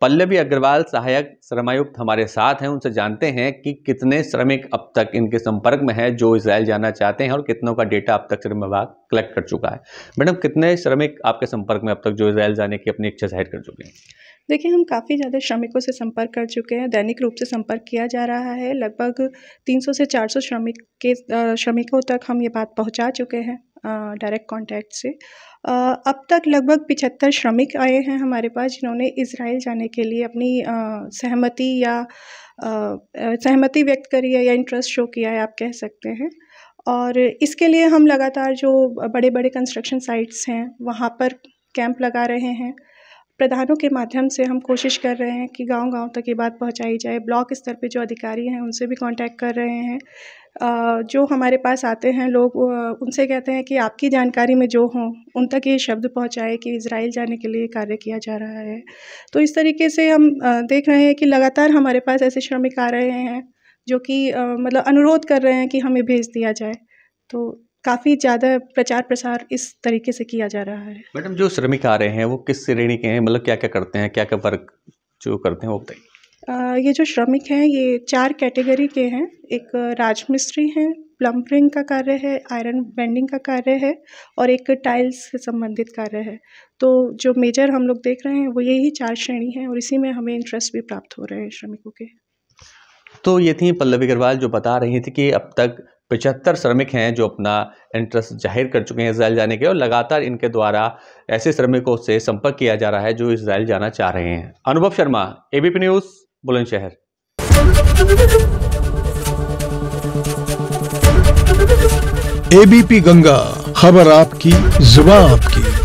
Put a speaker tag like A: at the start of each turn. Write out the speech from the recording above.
A: पल्लवी अग्रवाल सहायक श्रमायुक्त हमारे साथ हैं उनसे जानते हैं कि कितने श्रमिक अब तक इनके संपर्क में हैं जो इसराइल जाना चाहते हैं और कितनों का डेटा अब तक श्रम विभाग कलेक्ट कर चुका है मैडम कितने श्रमिक आपके संपर्क में अब तक जो इसराइल जाने की अपनी इच्छा जाहिर कर चुके हैं
B: देखिए हम काफ़ी ज़्यादा श्रमिकों से संपर्क कर चुके हैं दैनिक रूप से संपर्क किया जा रहा है लगभग 300 से 400 श्रमिक के श्रमिकों तक हम ये बात पहुंचा चुके हैं डायरेक्ट कांटेक्ट से अब तक लगभग पिछहत्तर श्रमिक आए हैं हमारे पास जिन्होंने इसराइल जाने के लिए अपनी सहमति या सहमति व्यक्त करी है या इंटरेस्ट शो किया है आप कह सकते हैं और इसके लिए हम लगातार जो बड़े बड़े कंस्ट्रक्शन साइट्स हैं वहाँ पर कैंप लगा रहे हैं प्रधानों के माध्यम से हम कोशिश कर रहे हैं कि गाँव गाँव तक ये बात पहुँचाई जाए ब्लॉक स्तर पे जो अधिकारी हैं उनसे भी कांटेक्ट कर रहे हैं जो हमारे पास आते हैं लोग उनसे कहते हैं कि आपकी जानकारी में जो हों उन तक ये शब्द पहुँचाए कि इसराइल जाने के लिए कार्य किया जा रहा है तो इस तरीके से हम देख रहे हैं कि लगातार हमारे पास ऐसे श्रमिक आ रहे हैं जो कि मतलब अनुरोध कर रहे हैं कि हमें भेज दिया जाए तो काफ़ी ज़्यादा प्रचार प्रसार इस तरीके से किया जा रहा है
A: मैडम जो श्रमिक आ रहे हैं वो किस श्रेणी के हैं मतलब क्या क्या करते हैं क्या क्या वर्क जो करते हैं वो
B: बताइए ये जो श्रमिक हैं ये चार कैटेगरी के हैं एक राजमिस्त्री हैं प्लम्बरिंग का कार्य है आयरन बेंडिंग का कार्य है और एक टाइल्स से संबंधित कार्य है तो जो मेजर हम लोग देख रहे हैं वो यही चार श्रेणी है और इसी में हमें इंटरेस्ट भी प्राप्त हो रहे हैं श्रमिकों के
A: तो ये थी पल्लवी अग्रवाल जो बता रही थी कि अब तक पचहत्तर श्रमिक हैं जो अपना इंटरेस्ट जाहिर कर चुके हैं इसराइल जाने के और लगातार इनके द्वारा ऐसे श्रमिकों से संपर्क किया जा रहा है जो इसराइल जाना चाह रहे हैं Anubhav Sharma ABP news Bulandshahr ABP Ganga खबर आपकी जुबा आपकी